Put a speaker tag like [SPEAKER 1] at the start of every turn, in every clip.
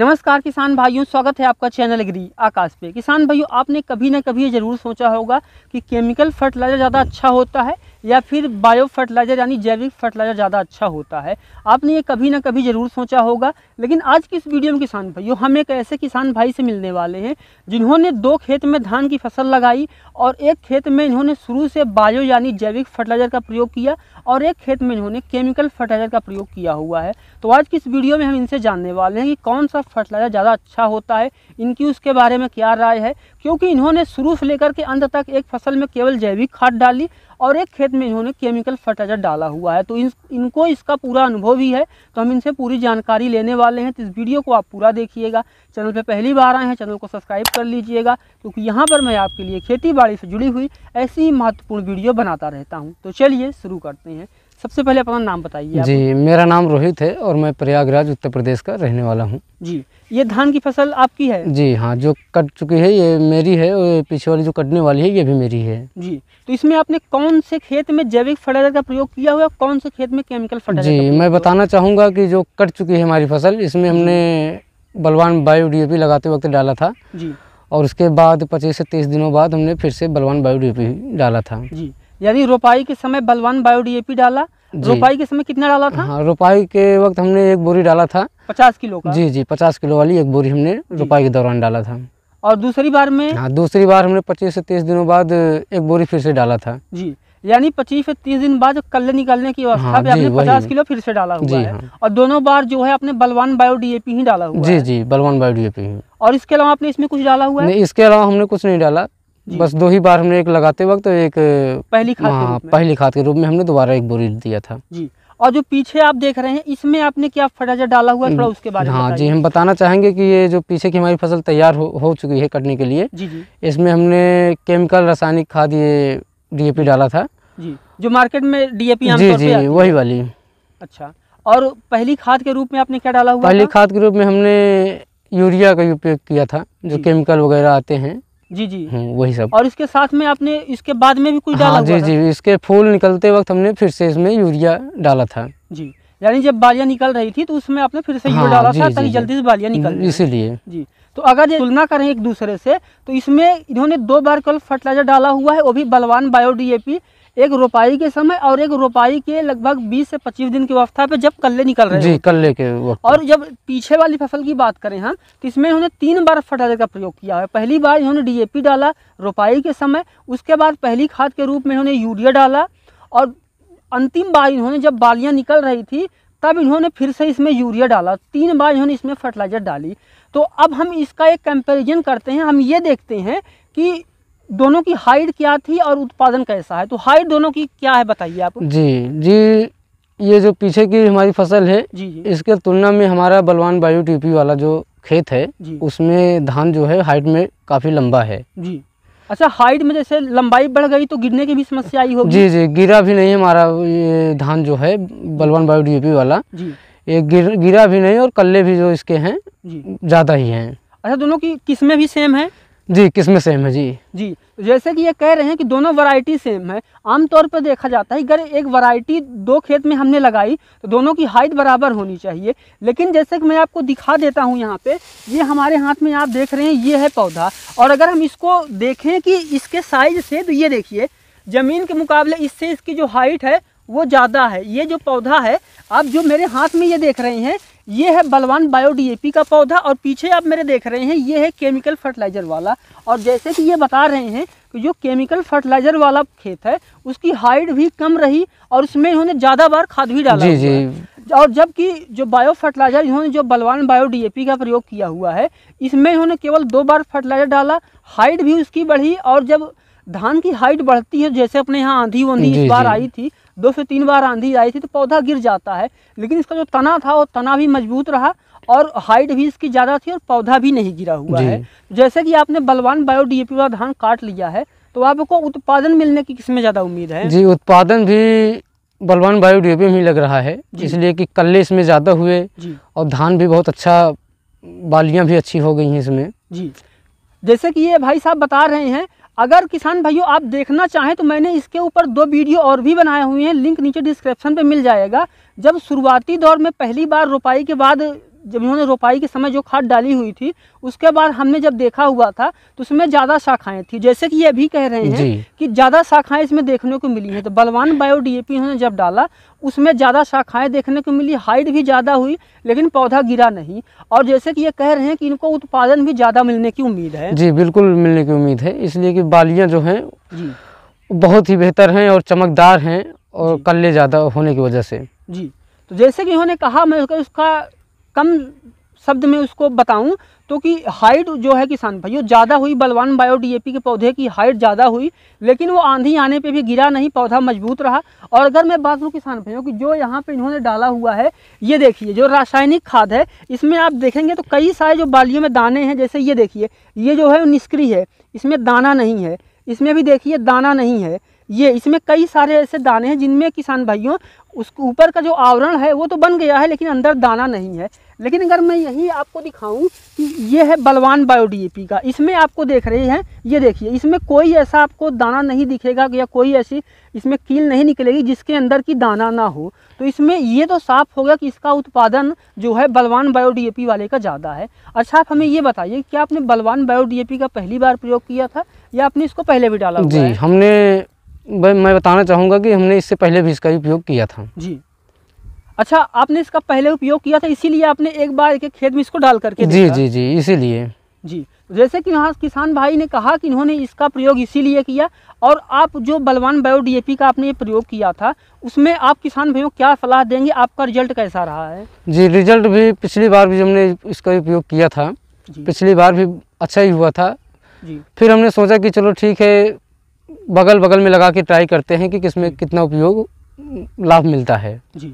[SPEAKER 1] नमस्कार किसान भाइयों स्वागत है आपका चैनल एग्री आकाश पे किसान भाइयों आपने कभी ना कभी ये ज़रूर सोचा होगा कि केमिकल फर्टिलाइज़र ज़्यादा अच्छा होता है या फिर बायो फर्टिलाइज़र यानी जैविक फर्टिलाइज़र ज़्यादा अच्छा होता है आपने ये कभी ना कभी ज़रूर सोचा होगा लेकिन आज की इस वीडियो में किसान भाई हम एक ऐसे किसान भाई से मिलने वाले हैं जिन्होंने दो खेत में धान की फसल लगाई और एक खेत में इन्होंने शुरू से बायो यानी जैविक फर्टिलाइज़र का प्रयोग किया और एक खेत में इन्होंने केमिकल फर्टिलाइज़र का प्रयोग किया हुआ है तो आज की इस वीडियो में हम इनसे जानने वाले हैं कि कौन सा फर्टिलाइज़र ज़्यादा अच्छा होता है इनकी उसके बारे में क्या राय है क्योंकि इन्होंने शुरू से लेकर के अंत तक एक फसल में केवल जैविक खाद डाली और एक खेत में इन्होंने केमिकल फर्टिलाइजर डाला हुआ है तो इन इनको इसका पूरा अनुभव भी है तो हम इनसे पूरी जानकारी लेने वाले हैं तो इस वीडियो को आप पूरा देखिएगा चैनल पर पहली बार आए हैं चैनल को सब्सक्राइब कर लीजिएगा क्योंकि यहाँ पर मैं आपके लिए खेती बाड़ी से जुड़ी हुई ऐसी ही महत्वपूर्ण वीडियो बनाता रहता हूँ तो चलिए शुरू करते हैं सबसे पहले अपना नाम बताइए जी
[SPEAKER 2] मेरा नाम रोहित है और मैं प्रयागराज उत्तर प्रदेश का रहने वाला हूँ
[SPEAKER 1] जी ये धान की फसल आपकी है
[SPEAKER 2] जी हाँ जो कट चुकी है ये मेरी है और पीछे वाली जो कटने वाली है ये भी मेरी है
[SPEAKER 1] जी तो इसमें आपने कौन से खेत में जैविक फर्टिलाइजर का प्रयोग किया हुआ कौन से खेत में केमिकल फर्टिलाइजर जी मैं
[SPEAKER 2] बताना चाहूँगा की जो कट चुकी है हमारी फसल इसमें हमने बलवान बायो डी लगाते वक्त डाला था जी और उसके बाद पच्चीस से तीस दिनों बाद हमने फिर से बलवान बायो डी डाला था जी
[SPEAKER 1] यानी रोपाई के समय बलवान बायो डी डाला रोपाई के समय कितना डाला था हाँ, रोपाई के वक्त हमने एक बोरी डाला था पचास किलो का जी
[SPEAKER 2] जी पचास किलो वाली एक बोरी हमने रोपाई के दौरान डाला था
[SPEAKER 1] और दूसरी बार में हाँ
[SPEAKER 2] दूसरी बार हमने पच्चीस से तीस दिनों बाद एक बोरी फिर से डाला था
[SPEAKER 1] जी यानी पच्चीस से तीस दिन बाद कल्ले निकालने की अवस्था हाँ, आपने पचास किलो फिर से डाला हुआ है हाँ। और दोनों बार जो है आपने बलवान बायो डीएपी ही डाला हुआ जी
[SPEAKER 2] जी बलवान बायो डीएपी
[SPEAKER 1] और इसके अलावा आपने इसमें कुछ डाला हुआ है इसके
[SPEAKER 2] अलावा हमने कुछ नहीं डाला बस दो ही बार हमने एक लगाते वक्त एक पहली खाद हाँ पहली खाद के रूप में हमने दोबारा एक बोरी दिया था
[SPEAKER 1] जी और जो पीछे आप देख रहे हैं इसमें आपने क्या फर्टाइजर डाला हुआ है थोड़ा हाँ उसके बारे में हाँ जी हम
[SPEAKER 2] बताना चाहेंगे कि ये जो पीछे की हमारी फसल तैयार हो, हो चुकी है कटने के लिए जी जी इसमें हमने केमिकल रासायनिक खाद ये डी डाला था
[SPEAKER 1] जी जो मार्केट में डीएपी जी जी वही वाली अच्छा और पहली खाद के रूप में आपने क्या डाला हुआ पहली
[SPEAKER 2] खाद के रूप में हमने यूरिया का उपयोग किया था जो केमिकल वगैरह आते हैं जी जी हम्म, वही सब
[SPEAKER 1] और इसके साथ में आपने इसके बाद में भी कुछ डाला हाँ, जी जी
[SPEAKER 2] इसके फूल निकलते वक्त हमने फिर से इसमें यूरिया डाला था
[SPEAKER 1] जी यानी जब बालियां निकल रही थी तो उसमें आपने फिर से यूरिया हाँ, डाला था ताकि जल्दी से बालियां निकल इसीलिए जी तो अगर ये तुलना करें एक दूसरे से तो इसमें इन्होंने दो बार कल फर्टिलाइजर डाला हुआ है वो भी बलवान बायो डीएपी एक रोपाई के समय और एक रोपाई के लगभग 20 से 25 दिन की अवस्था पे जब कल्ले निकल रहे जी
[SPEAKER 2] कल्ले के वक्त
[SPEAKER 1] और जब पीछे वाली फसल की बात करें हम तो इसमें इन्होंने तीन बार फर्टाइजर का प्रयोग किया है पहली बार इन्होंने डीएपी डाला रोपाई के समय उसके बाद पहली खाद के रूप में इन्होंने यूरिया डाला और अंतिम बार इन्होंने जब बालियाँ निकल रही थी तब इन्होंने फिर से इसमें यूरिया डाला तीन बार इन्होंने इसमें फर्टिलाइजर डाली तो अब हम इसका एक कंपेरिजन करते हैं हम ये देखते हैं कि दोनों की हाइट क्या थी और उत्पादन कैसा है तो हाइट दोनों की क्या है बताइए आप जी
[SPEAKER 2] जी ये जो पीछे की हमारी फसल है जी, जी। इसके तुलना में हमारा बलवान बायो टीपी वाला जो खेत है उसमें धान जो है हाइट में काफ़ी लंबा है
[SPEAKER 1] जी अच्छा हाइट में जैसे लंबाई बढ़ गई तो गिरने की भी समस्या आई होगी जी जी
[SPEAKER 2] गिरा भी नहीं हमारा ये धान जो है बलवान बायो डी वाला जी ये गिर गिरा भी नहीं और कल्ले भी जो इसके हैं ज़्यादा ही हैं
[SPEAKER 1] अच्छा दोनों की किस्में भी सेम है
[SPEAKER 2] जी किसमें सेम है जी
[SPEAKER 1] जी तो जैसे कि ये कह रहे हैं कि दोनों वैरायटी सेम है आमतौर पर देखा जाता है अगर एक वैरायटी दो खेत में हमने लगाई तो दोनों की हाइट बराबर होनी चाहिए लेकिन जैसे कि मैं आपको दिखा देता हूँ यहाँ पे ये हमारे हाथ में आप देख रहे हैं ये है पौधा और अगर हम इसको देखें कि इसके साइज से तो ये देखिए ज़मीन के मुकाबले इससे इसकी जो हाइट है वो ज़्यादा है ये जो पौधा है आप जो मेरे हाथ में ये देख रहे हैं ये है बलवान बायो डीएपी का पौधा और पीछे आप मेरे देख रहे हैं ये है केमिकल फर्टिलाइज़र वाला और जैसे कि ये बता रहे हैं कि जो केमिकल फर्टिलाइज़र वाला खेत है उसकी हाइट भी कम रही और उसमें इन्होंने ज़्यादा बार खाद भी डाला जी जी और जबकि जो बायो फर्टिलाइज़र इन्होंने जो बलवान बायो डीएपी का प्रयोग किया हुआ है इसमें इन्होंने केवल दो बार फर्टिलाइज़र डाला हाइट भी उसकी बढ़ी और जब धान की हाइट बढ़ती है जैसे अपने यहाँ आंधी वंधी इस बार आई थी दो से तीन बार आंधी आई थी तो पौधा गिर जाता है लेकिन इसका जो तना था वो तना भी मजबूत रहा और हाइट भी इसकी ज़्यादा थी और पौधा भी नहीं गिरा हुआ है जैसे कि आपने बलवान बायो डीएपी वाला धान काट लिया है तो आपको उत्पादन मिलने की किसमें ज़्यादा उम्मीद है जी
[SPEAKER 2] उत्पादन भी बलवान बायो डीएपी में ही लग रहा है इसलिए कि कल्ले इसमें ज़्यादा हुए और धान भी बहुत अच्छा बालियाँ भी अच्छी हो गई हैं इसमें
[SPEAKER 1] जी जैसे कि ये भाई साहब बता रहे हैं अगर किसान भाइयों आप देखना चाहें तो मैंने इसके ऊपर दो वीडियो और भी बनाए हुए हैं लिंक नीचे डिस्क्रिप्शन पे मिल जाएगा जब शुरुआती दौर में पहली बार रोपाई के बाद जब इन्होंने रोपाई के समय जो खाद डाली हुई थी उसके बाद हमने जब देखा हुआ था तो उसमें ज़्यादा शाखाएं थी जैसे कि ये भी कह रहे हैं कि ज़्यादा शाखाएं इसमें देखने को मिली है तो बलवान बायो डीएपी इन्होंने जब डाला उसमें ज़्यादा शाखाएं देखने को मिली हाइट भी ज़्यादा हुई लेकिन पौधा गिरा नहीं और जैसे कि ये कह रहे हैं कि इनको उत्पादन भी ज़्यादा मिलने की उम्मीद है
[SPEAKER 2] जी बिल्कुल मिलने की उम्मीद है इसलिए कि बालियाँ जो हैं बहुत ही बेहतर हैं और चमकदार हैं और कल्ले ज़्यादा होने की वजह से
[SPEAKER 1] जी तो जैसे कि इन्होंने कहा मैं उसका कम शब्द में उसको बताऊं तो कि हाइट जो है किसान भाइयों ज़्यादा हुई बलवान बायो डीएपी के पौधे की हाइट ज़्यादा हुई लेकिन वो आंधी आने पे भी गिरा नहीं पौधा मजबूत रहा और अगर मैं बात करूँ किसान भाइयों की जो यहाँ पे इन्होंने डाला हुआ है ये देखिए जो रासायनिक खाद है इसमें आप देखेंगे तो कई सारे जो बालियों में दाने हैं जैसे ये देखिए ये जो है निष्क्रिय है इसमें दाना नहीं है इसमें भी देखिए दाना नहीं है ये इसमें कई सारे ऐसे दाने हैं जिनमें किसान भाइयों उसके ऊपर का जो आवरण है वो तो बन गया है लेकिन अंदर दाना नहीं है लेकिन अगर मैं यही आपको दिखाऊं कि ये है बलवान बायो डीएपी का इसमें आपको देख रहे हैं ये देखिए इसमें कोई ऐसा आपको दाना नहीं दिखेगा या कोई ऐसी इसमें कील नहीं निकलेगी जिसके अंदर की दाना ना हो तो इसमें ये तो साफ हो गया कि इसका उत्पादन जो है बलवान बायो डीएपी वाले का ज़्यादा है अच्छा आप हमें ये बताइए क्या आपने बलवान बायो डीएपी का पहली बार प्रयोग किया था या आपने इसको पहले भी डाला जी
[SPEAKER 2] हमने मैं बताना चाहूँगा कि हमने इससे पहले भी इसका उपयोग किया था
[SPEAKER 1] जी अच्छा आपने इसका पहले उपयोग किया था इसीलिए आपने एक बार एक खेत में इसको डाल करके जी जी
[SPEAKER 2] जी इसीलिए
[SPEAKER 1] जी जैसे कि यहाँ किसान भाई ने कहा कि इन्होंने इसका प्रयोग इसीलिए किया और आप जो बलवान बायो डीएपी का आपने ये प्रयोग किया था उसमें आप किसान भाइयों क्या सलाह देंगे आपका रिजल्ट कैसा रहा है
[SPEAKER 2] जी रिजल्ट भी पिछली बार भी हमने इसका उपयोग किया था पिछली बार भी अच्छा ही हुआ था जी फिर हमने सोचा कि चलो ठीक है बगल बगल में लगा के ट्राई करते हैं कि किसमें कितना उपयोग लाभ मिलता है जी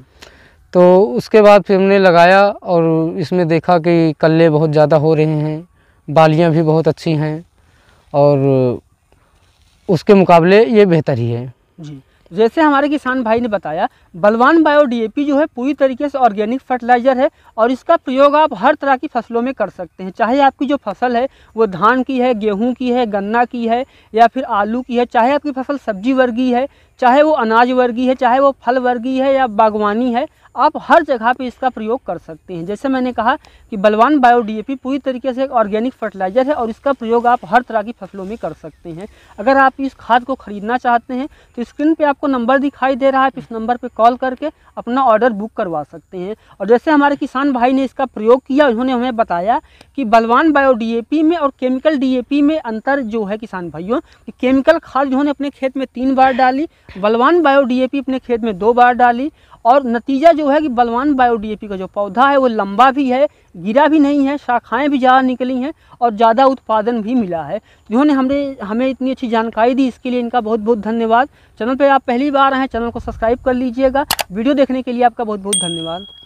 [SPEAKER 2] तो उसके बाद फिर हमने लगाया और इसमें देखा कि कल्ले बहुत ज़्यादा हो रहे हैं बालियाँ भी बहुत अच्छी हैं और उसके मुकाबले ये बेहतर ही है जी
[SPEAKER 1] जैसे हमारे किसान भाई ने बताया बलवान बायो डीएपी जो है पूरी तरीके से ऑर्गेनिक फर्टिलाइज़र है और इसका प्रयोग आप हर तरह की फसलों में कर सकते हैं चाहे आपकी जो फसल है वो धान की है गेहूं की है गन्ना की है या फिर आलू की है चाहे आपकी फसल सब्जी वर्गीय है चाहे वो अनाज वर्गीय है चाहे वो फल वर्गीय है या बागवानी है आप हर जगह पे इसका प्रयोग कर सकते हैं जैसे मैंने कहा कि बलवान बायो डीएपी पूरी तरीके से एक ऑर्गेनिक फर्टिलाइज़र है और इसका प्रयोग आप हर तरह की फसलों में कर सकते हैं अगर आप इस खाद को ख़रीदना चाहते हैं तो स्क्रीन पर आपको नंबर दिखाई दे रहा है आप इस नंबर पर कॉल करके अपना ऑर्डर बुक करवा सकते हैं और जैसे हमारे किसान भाई ने इसका प्रयोग किया उन्होंने हमें बताया कि बलवान बायो डी में और केमिकल डी में अंतर जो है किसान भाइयों कि केमिकल खाद जिन्होंने अपने खेत में तीन बार डाली बलवान बायो डी अपने खेत में दो बार डाली और नतीजा जो है कि बलवान बायो डीएपी का जो पौधा है वो लंबा भी है गिरा भी नहीं है शाखाएं भी ज़्यादा निकली हैं और ज़्यादा उत्पादन भी मिला है जिन्होंने हमने हमें इतनी अच्छी जानकारी दी इसके लिए इनका बहुत बहुत धन्यवाद चैनल पर आप पहली बार आए हैं चैनल को सब्सक्राइब कर लीजिएगा वीडियो देखने के लिए आपका बहुत बहुत धन्यवाद